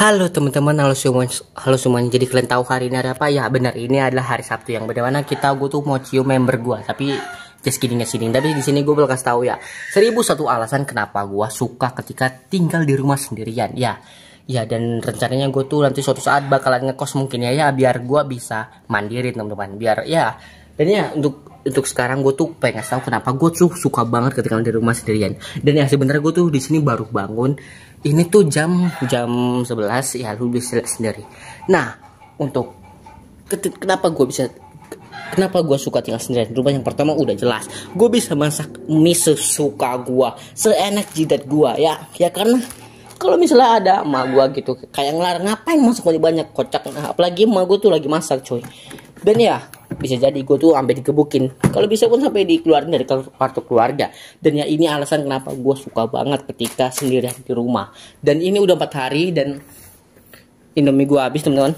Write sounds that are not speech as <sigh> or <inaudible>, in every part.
Halo teman-teman, halo semua, halo semuanya. Jadi kalian tahu hari ini hari apa? Ya benar, ini adalah hari Sabtu yang bagaimana kita gue tuh mau cium member gue, tapi just kidding sini. Tapi di sini gue bakal kasih tahu ya. Seribu satu alasan kenapa gue suka ketika tinggal di rumah sendirian. Ya, ya dan rencananya gue tuh nanti suatu saat bakalan ngekos mungkin ya, ya biar gue bisa mandiri teman-teman. Biar ya dan ya untuk untuk sekarang gue tuh pengen tahu kenapa gue tuh suka banget ketika di rumah sendirian dan ya sebenarnya gue tuh di sini baru bangun ini tuh jam jam 11 ya lu bisa lihat sendiri nah untuk kenapa gue bisa kenapa gue suka tinggal sendiri? rumah yang pertama udah jelas gue bisa masak mie sesuka gue seenak jidat gue ya ya karena kalau misalnya ada emak gue gitu kayak ngelar ngapain masak banyak banyak kocak apalagi emak gue tuh lagi masak coy dan ya bisa jadi gue tuh sampai dikebukin kalau bisa pun sampai dikeluarin dari kartu keluarga dan ya ini alasan kenapa gue suka banget ketika sendirian di rumah dan ini udah empat hari dan indomie gue habis teman-teman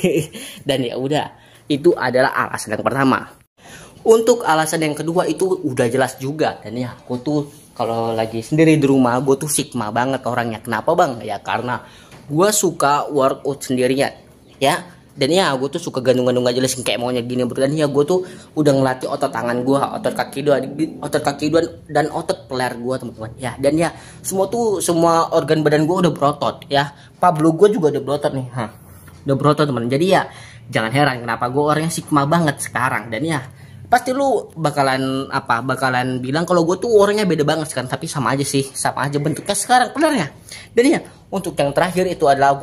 <laughs> dan ya udah itu adalah alasan yang pertama untuk alasan yang kedua itu udah jelas juga dan ya aku tuh kalau lagi sendiri di rumah gue tuh sigma banget orangnya kenapa bang ya karena gue suka workout sendirian ya dan ya gue tuh suka gandung-gandung gak jelas kayak maunya gini bro dan ya gue tuh udah ngelatih otot tangan gue otot kaki dua otot kaki dua dan otot peler gue teman-teman ya dan ya semua tuh semua organ badan gue udah berotot ya Pablo gue juga udah berotot nih Hah, udah berotot teman jadi ya jangan heran kenapa gue orangnya sigma banget sekarang dan ya pasti lu bakalan apa bakalan bilang kalau gue tuh orangnya beda banget sekarang tapi sama aja sih sama aja bentuknya sekarang benar ya dan ya untuk yang terakhir itu adalah